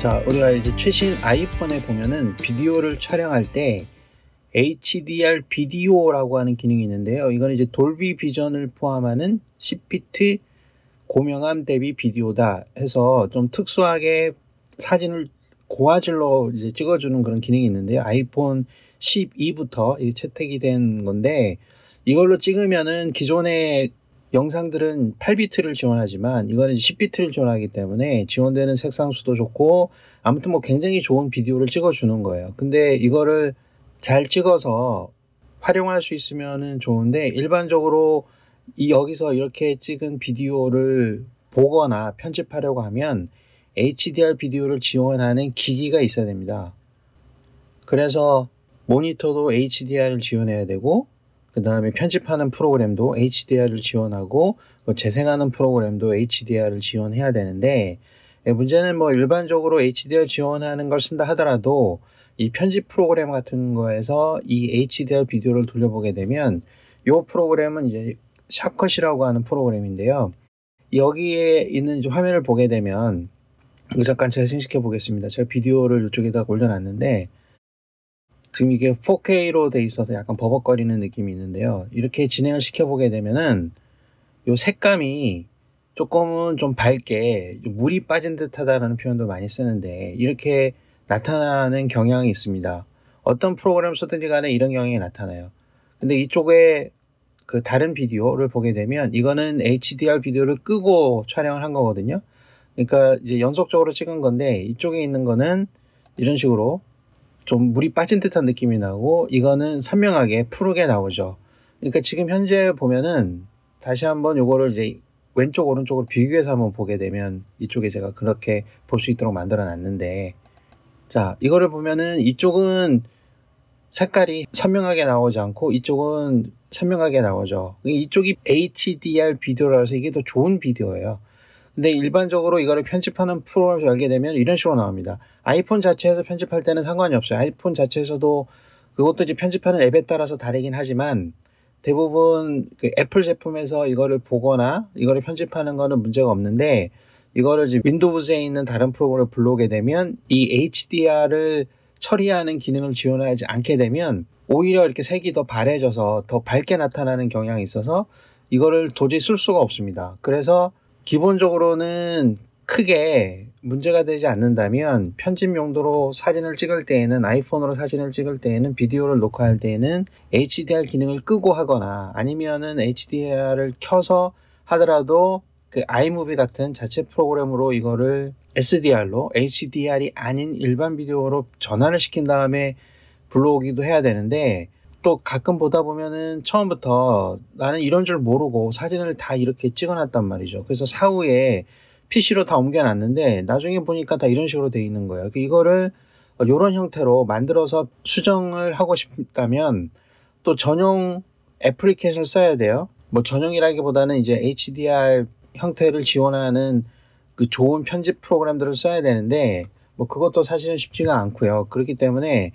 자, 우리가 이제 최신 아이폰에 보면은 비디오를 촬영할 때 HDR 비디오라고 하는 기능이 있는데요. 이건 이제 돌비 비전을 포함하는 10피트 고명암 대비 비디오다 해서 좀 특수하게 사진을 고화질로 이제 찍어주는 그런 기능이 있는데요. 아이폰 12부터 이게 채택이 된 건데 이걸로 찍으면은 기존의 영상들은 8비트를 지원하지만 이거는 10비트를 지원하기 때문에 지원되는 색상 수도 좋고 아무튼 뭐 굉장히 좋은 비디오를 찍어주는 거예요. 근데 이거를 잘 찍어서 활용할 수 있으면 좋은데 일반적으로 이 여기서 이렇게 찍은 비디오를 보거나 편집하려고 하면 HDR 비디오를 지원하는 기기가 있어야 됩니다. 그래서 모니터도 HDR을 지원해야 되고 그 다음에 편집하는 프로그램도 HDR을 지원하고 뭐 재생하는 프로그램도 HDR을 지원해야 되는데 예, 문제는 뭐 일반적으로 HDR 지원하는 걸 쓴다 하더라도 이 편집 프로그램 같은 거에서 이 HDR 비디오를 돌려보게 되면 이 프로그램은 이제 샵컷이라고 하는 프로그램인데요. 여기에 있는 화면을 보게 되면 잠깐 재생시켜 보겠습니다. 제가 비디오를 이쪽에다 올려놨는데 지금 이게 4K로 돼 있어서 약간 버벅거리는 느낌이 있는데요. 이렇게 진행을 시켜보게 되면은 요 색감이 조금은 좀 밝게 물이 빠진 듯하다라는 표현도 많이 쓰는데 이렇게 나타나는 경향이 있습니다. 어떤 프로그램 쓰든지 간에 이런 경향이 나타나요. 근데 이쪽에 그 다른 비디오를 보게 되면 이거는 HDR 비디오를 끄고 촬영을 한 거거든요. 그러니까 이제 연속적으로 찍은 건데 이쪽에 있는 거는 이런 식으로 좀 물이 빠진 듯한 느낌이 나고 이거는 선명하게 푸르게 나오죠. 그러니까 지금 현재 보면은 다시 한번 요거를 이제 왼쪽 오른쪽으로 비교해서 한번 보게 되면 이쪽에 제가 그렇게 볼 수 있도록 만들어 놨는데 자 이거를 보면은 이쪽은 색깔이 선명하게 나오지 않고 이쪽은 선명하게 나오죠. 이쪽이 HDR 비디오라서 이게 더 좋은 비디오예요. 근데 일반적으로 이거를 편집하는 프로그램을 열게 되면 이런 식으로 나옵니다. 아이폰 자체에서 편집할 때는 상관이 없어요. 아이폰 자체에서도 그것도 이제 편집하는 앱에 따라서 다르긴 하지만 대부분 그 애플 제품에서 이거를 보거나 이거를 편집하는 거는 문제가 없는데 이거를 이제 윈도우즈에 있는 다른 프로그램을 불러오게 되면 이 HDR을 처리하는 기능을 지원하지 않게 되면 오히려 이렇게 색이 더 바래져서 더 밝게 나타나는 경향이 있어서 이거를 도저히 쓸 수가 없습니다. 그래서 기본적으로는 크게 문제가 되지 않는다면 편집 용도로 사진을 찍을 때에는 아이폰으로 사진을 찍을 때에는 비디오를 녹화할 때에는 HDR 기능을 끄고 하거나 아니면은 HDR을 켜서 하더라도 그 iMovie 같은 자체 프로그램으로 이거를 SDR로 HDR이 아닌 일반 비디오로 전환을 시킨 다음에 불러오기도 해야 되는데 또 가끔 보다 보면은 처음부터 나는 이런 줄 모르고 사진을 다 이렇게 찍어놨단 말이죠. 그래서 사후에 PC로 다 옮겨놨는데 나중에 보니까 다 이런 식으로 돼 있는 거예요. 그 이거를 이런 형태로 만들어서 수정을 하고 싶다면 또 전용 애플리케이션을 써야 돼요. 뭐 전용이라기보다는 이제 HDR 형태를 지원하는 그 좋은 편집 프로그램들을 써야 되는데 뭐 그것도 사실은 쉽지가 않고요. 그렇기 때문에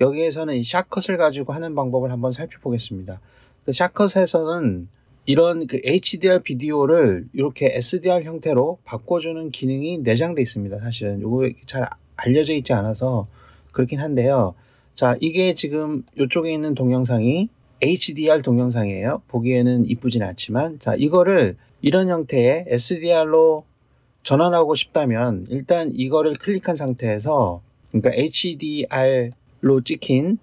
여기에서는 이 샷컷을 가지고 하는 방법을 한번 살펴보겠습니다. 그 샷컷에서는 이런 그 HDR 비디오를 이렇게 SDR 형태로 바꿔주는 기능이 내장되어 있습니다. 사실은 이거 잘 알려져 있지 않아서 그렇긴 한데요. 자, 이게 지금 이쪽에 있는 동영상이 HDR 동영상이에요. 보기에는 이쁘진 않지만, 자, 이거를 이런 형태의 SDR로 전환하고 싶다면, 일단 이거를 클릭한 상태에서, 그러니까 HDR 로 찍힌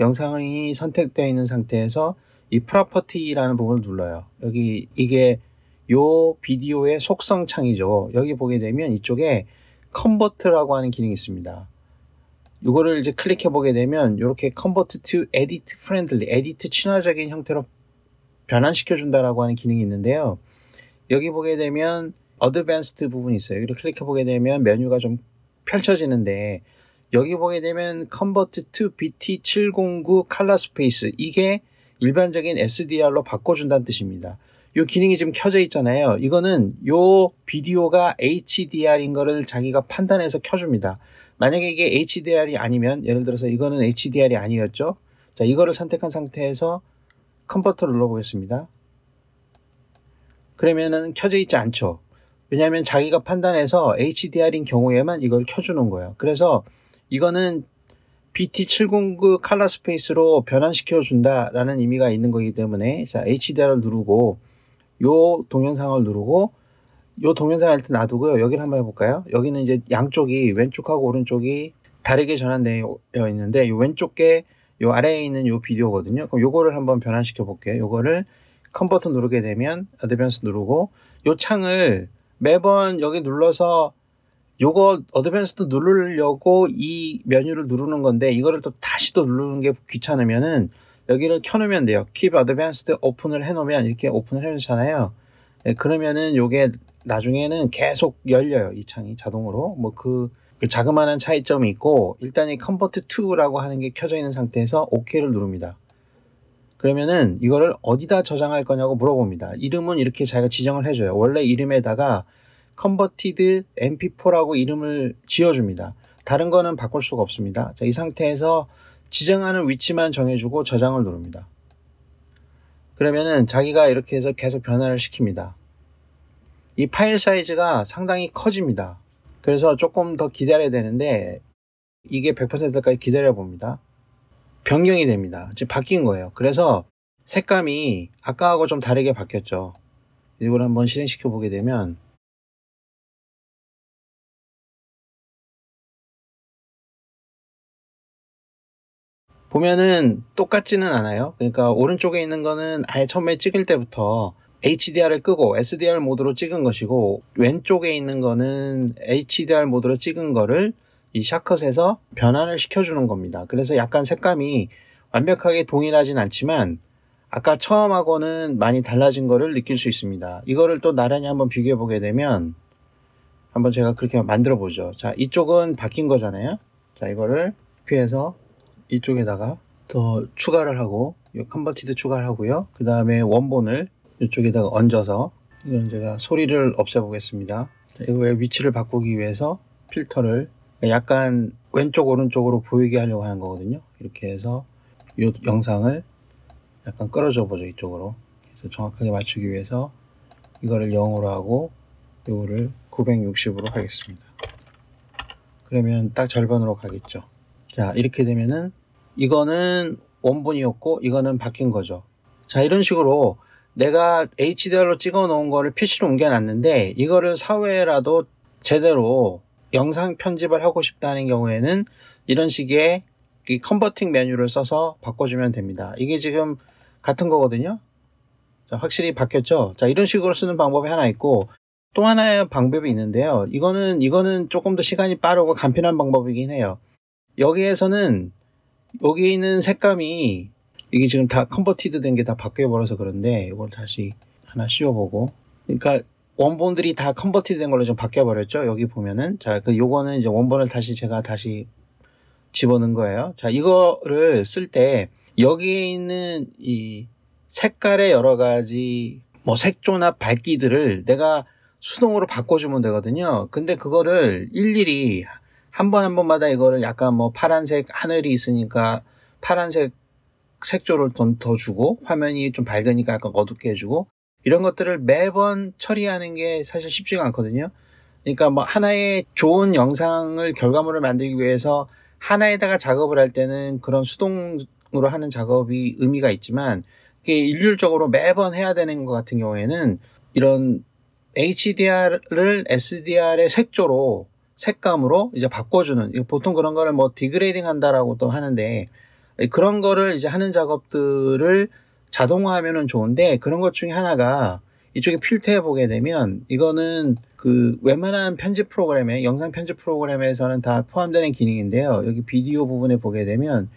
영상이 선택되어 있는 상태에서 이 프로퍼티라는 부분을 눌러요. 여기 이게 요 비디오의 속성 창이죠. 여기 보게 되면 이쪽에 컨버트라고 하는 기능이 있습니다. 이거를 이제 클릭해 보게 되면 이렇게 컨버트 to edit friendly, 에디트 친화적인 형태로 변환시켜 준다라고 하는 기능이 있는데요. 여기 보게 되면 어드밴스드 부분이 있어요. 여기를 클릭해 보게 되면 메뉴가 좀 펼쳐지는데 여기 보게 되면 컨버트 2 BT709 칼라 스페이스 이게 일반적인 SDR로 바꿔준다는 뜻입니다. 이 기능이 지금 켜져 있잖아요. 이거는 이 비디오가 HDR인 거를 자기가 판단해서 켜줍니다. 만약에 이게 HDR이 아니면 예를 들어서 이거는 HDR이 아니었죠. 자, 이거를 선택한 상태에서 컨버터를 눌러보겠습니다. 그러면은 켜져 있지 않죠. 왜냐하면 자기가 판단해서 HDR인 경우에만 이걸 켜주는 거예요. 그래서 이거는 BT709 칼라 스페이스로 변환시켜 준다라는 의미가 있는 거기 때문에 자 HDR을 누르고 요 동영상을 누르고 요 동영상 일단 놔두고요 여기를 한번 해볼까요 여기는 이제 양쪽이 왼쪽하고 오른쪽이 다르게 전환되어 있는데 이 왼쪽 에이 아래에 있는 이 비디오거든요. 그럼 요거를 한번 변환시켜 볼게요. 요거를 컴버터 누르게 되면 어드밴스 누르고 이 창을 매번 여기 눌러서 요거 어드밴스드 누르려고 이 메뉴를 누르는 건데 이거를 또 다시 또 누르는 게 귀찮으면은 여기를 켜놓으면 돼요. Keep Advanced 오픈을 해놓으면 이렇게 오픈을 해놓잖아요. 네, 그러면은 요게 나중에는 계속 열려요. 이 창이 자동으로. 뭐그 그 자그마한 차이점이 있고 일단 이 컨버트 2라고 하는 게 켜져 있는 상태에서 OK를 누릅니다. 그러면은 이거를 어디다 저장할 거냐고 물어봅니다. 이름은 이렇게 자기가 지정을 해줘요. 원래 이름에다가 컨버티드 mp4라고 이름을 지어줍니다. 다른 거는 바꿀 수가 없습니다. 자, 이 상태에서 지정하는 위치만 정해주고 저장을 누릅니다. 그러면은 자기가 이렇게 해서 계속 변화를 시킵니다. 이 파일 사이즈가 상당히 커집니다. 그래서 조금 더 기다려야 되는데 이게 100%까지 기다려 봅니다. 변경이 됩니다. 지금 바뀐 거예요. 그래서 색감이 아까하고 좀 다르게 바뀌었죠. 이걸 한번 실행시켜 보게 되면 보면은 똑같지는 않아요. 그러니까 오른쪽에 있는 거는 아예 처음에 찍을 때부터 HDR을 끄고 SDR 모드로 찍은 것이고 왼쪽에 있는 거는 HDR 모드로 찍은 거를 이 샤컷에서 변환을 시켜주는 겁니다. 그래서 약간 색감이 완벽하게 동일하진 않지만 아까 처음하고는 많이 달라진 거를 느낄 수 있습니다. 이거를 또 나란히 한번 비교해 보게 되면 한번 제가 그렇게 만들어 보죠. 자, 이쪽은 바뀐 거잖아요. 자, 이거를 피해서 이쪽에다가 더 추가를 하고 이 컨버티드 추가를 하고요. 그 다음에 원본을 이쪽에다가 얹어서 이건 제가 소리를 없애보겠습니다. 이거의 위치를 바꾸기 위해서 필터를 약간 왼쪽 오른쪽으로 보이게 하려고 하는 거거든요. 이렇게 해서 이 영상을 약간 끌어줘 보죠 이쪽으로. 그래서 정확하게 맞추기 위해서 이거를 0으로 하고 이거를 960으로 하겠습니다. 그러면 딱 절반으로 가겠죠. 자 이렇게 되면은 이거는 원본이었고 이거는 바뀐 거죠. 자 이런 식으로 내가 HDR로 찍어 놓은 거를 PC로 옮겨놨는데 이거를 사회라도 제대로 영상 편집을 하고 싶다는 경우에는 이런 식의 컨버팅 메뉴를 써서 바꿔주면 됩니다. 이게 지금 같은 거거든요. 자, 확실히 바뀌었죠. 자 이런 식으로 쓰는 방법이 하나 있고 또 하나의 방법이 있는데요. 이거는 이거는 조금 더 시간이 빠르고 간편한 방법이긴 해요. 여기에서는 여기 있는 색감이 이게 지금 다 컨버티드 된 게 다 바뀌어버려서 그런데 이걸 다시 하나 씌워보고 그러니까 원본들이 다 컨버티드 된 걸로 좀 바뀌어버렸죠 여기 보면은 자그 요거는 이제 원본을 다시 제가 다시 집어넣은 거예요 자 이거를 쓸 때 여기에 있는 이 색깔의 여러 가지 뭐 색조나 밝기들을 내가 수동으로 바꿔주면 되거든요 근데 그거를 일일이 한 번한 한 번마다 이거를 약간 뭐 파란색 하늘이 있으니까 파란색 색조를 좀 더 주고 화면이 좀 밝으니까 약간 어둡게 해주고 이런 것들을 매번 처리하는 게 사실 쉽지가 않거든요. 그러니까 뭐 하나의 좋은 영상을 결과물을 만들기 위해서 하나에다가 작업을 할 때는 그런 수동으로 하는 작업이 의미가 있지만 이게 일률적으로 매번 해야 되는 것 같은 경우에는 이런 HDR을 SDR의 색조로 색감으로 이제 바꿔주는 보통 그런 거를 뭐 디그레이딩 한다라고도 하는데 그런 거를 이제 하는 작업들을 자동화하면은 좋은데 그런 것 중에 하나가 이쪽에 필터해 보게 되면 이거는 그 웬만한 편집 프로그램에 영상 편집 프로그램에서는 다 포함되는 기능인데요. 여기 비디오 부분에 보게 되면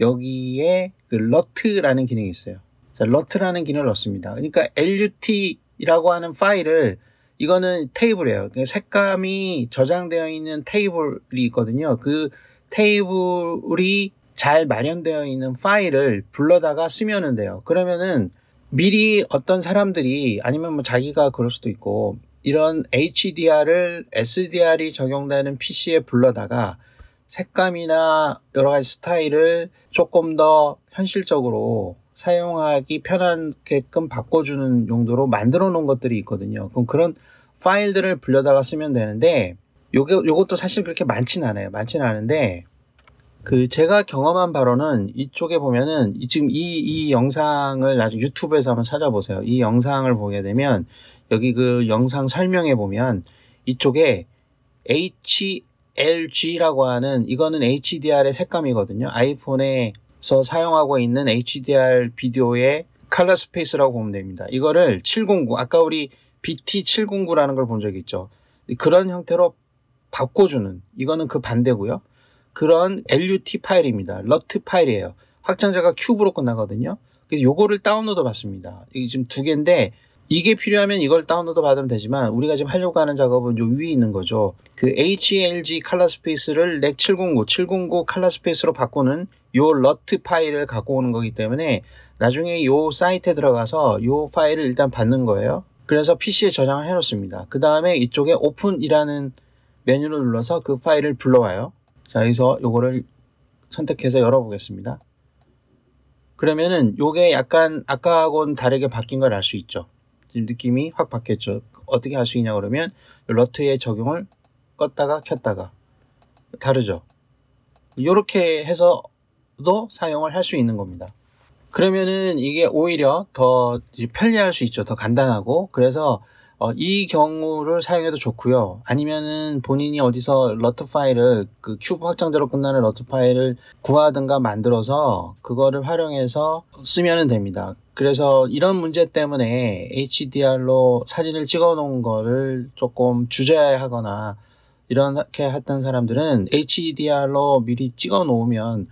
여기에 그 러트라는 기능이 있어요. 자, 러트라는 기능을 넣습니다. 그러니까 LUT이라고 하는 파일을 이거는 테이블이에요. 그 색감이 저장되어 있는 테이블이 있거든요. 그 테이블이 잘 마련되어 있는 파일을 불러다가 쓰면은 돼요. 그러면은 미리 어떤 사람들이 아니면 뭐 자기가 그럴 수도 있고 이런 HDR을 SDR이 적용되는 PC에 불러다가 색감이나 여러 가지 스타일을 조금 더 현실적으로 사용하기 편하게끔 바꿔주는 용도로 만들어 놓은 것들이 있거든요. 그럼 그런 파일들을 불려다가 쓰면 되는데 요게, 요것도 사실 그렇게 많진 않아요. 많진 않은데 그 제가 경험한 바로는 이쪽에 보면은 이 지금 이, 이 영상을 나중에 유튜브에서 한번 찾아보세요. 이 영상을 보게 되면 여기 그 영상 설명에 보면 이쪽에 HLG라고 하는 이거는 HDR의 색감이거든요. 아이폰의 서 사용하고 있는 HDR 비디오의 컬러 스페이스라고 보면 됩니다. 이거를 709, 아까 우리 BT709라는 걸 본 적이 있죠. 그런 형태로 바꿔주는, 이거는 그 반대고요. 그런 LUT 파일입니다. LUT 파일이에요. 확장자가 큐브로 끝나거든요. 그래서 요거를 다운로드 받습니다. 이게 지금 두 개인데, 이게 필요하면 이걸 다운로드 받으면 되지만, 우리가 지금 하려고 하는 작업은 요 위에 있는 거죠. 그 HLG 컬러 스페이스를 렉709, 709 컬러 스페이스로 바꾸는 요 러트 파일을 갖고 오는 거기 때문에 나중에 요 사이트에 들어가서 요 파일을 일단 받는 거예요. 그래서 PC에 저장을 해놓습니다. 그 다음에 이쪽에 오픈이라는 메뉴를 눌러서 그 파일을 불러와요. 자, 여기서 요거를 선택해서 열어보겠습니다. 그러면은 요게 약간 아까하고는 다르게 바뀐 걸 알 수 있죠. 지금 느낌이 확 바뀌었죠. 어떻게 할 수 있냐 그러면 러트의 적용을 껐다가 켰다가 다르죠. 이렇게 해서 도 사용을 할 수 있는 겁니다. 그러면은 이게 오히려 더 편리할 수 있죠. 더 간단하고. 그래서 어, 이 경우를 사용해도 좋고요. 아니면은 본인이 어디서 러트 파일을 그 큐브 확장자로 끝나는 러트 파일을 구하든가 만들어서 그거를 활용해서 쓰면은 됩니다. 그래서 이런 문제 때문에 HDR로 사진을 찍어 놓은 거를 조금 주저하거나 야 이렇게 했던 사람들은 HDR로 미리 찍어 놓으면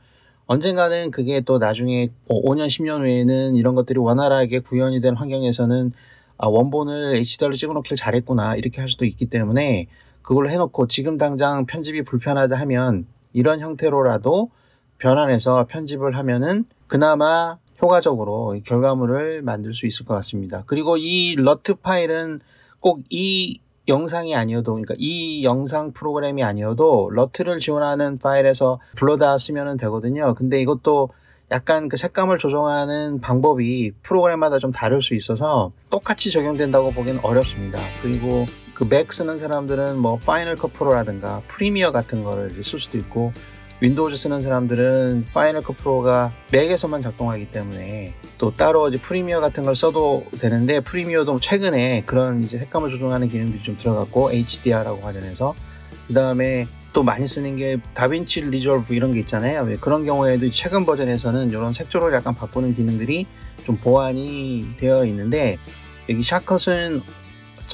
언젠가는 그게 또 나중에 5년, 뭐 10년 후에는 이런 것들이 원활하게 구현이 된 환경에서는 아, 원본을 HDR로 찍어 놓길 잘했구나. 이렇게 할 수도 있기 때문에 그걸 해놓고 지금 당장 편집이 불편하다 하면 이런 형태로라도 변환해서 편집을 하면은 그나마 효과적으로 결과물을 만들 수 있을 것 같습니다. 그리고 이 러트 파일은 꼭이 영상이 아니어도 그러니까 이 영상 프로그램이 아니어도 러트를 지원하는 파일에서 불러다 쓰면 되거든요. 근데 이것도 약간 그 색감을 조정하는 방법이 프로그램마다 좀 다를 수 있어서 똑같이 적용된다고 보기는 어렵습니다. 그리고 그 맥 쓰는 사람들은 뭐 파이널 컷 프로라든가 프리미어 같은 거를 쓸 수도 있고 윈도우즈 쓰는 사람들은 파이널 컷 프로가 맥에서만 작동하기 때문에 또 따로 이제 프리미어 같은 걸 써도 되는데 프리미어도 최근에 그런 이제 색감을 조정하는 기능들이 좀 들어갔고 HDR하고 관련해서 그 다음에 또 많이 쓰는 게 다빈치 리졸브 이런 게 있잖아요. 예, 그런 경우에도 최근 버전에서는 이런 색조를 약간 바꾸는 기능들이 좀 보완이 되어 있는데 여기 샤컷은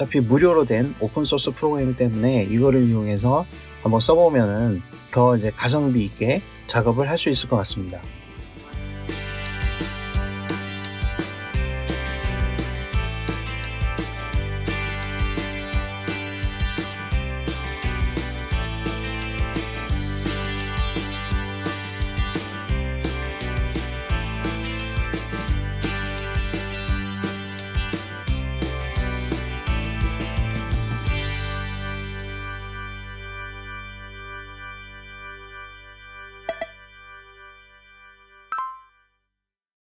어차피 무료로 된 오픈소스 프로그램 때문에 이거를 이용해서 한번 써보면은 더 이제 가성비 있게 작업을 할 수 있을 것 같습니다.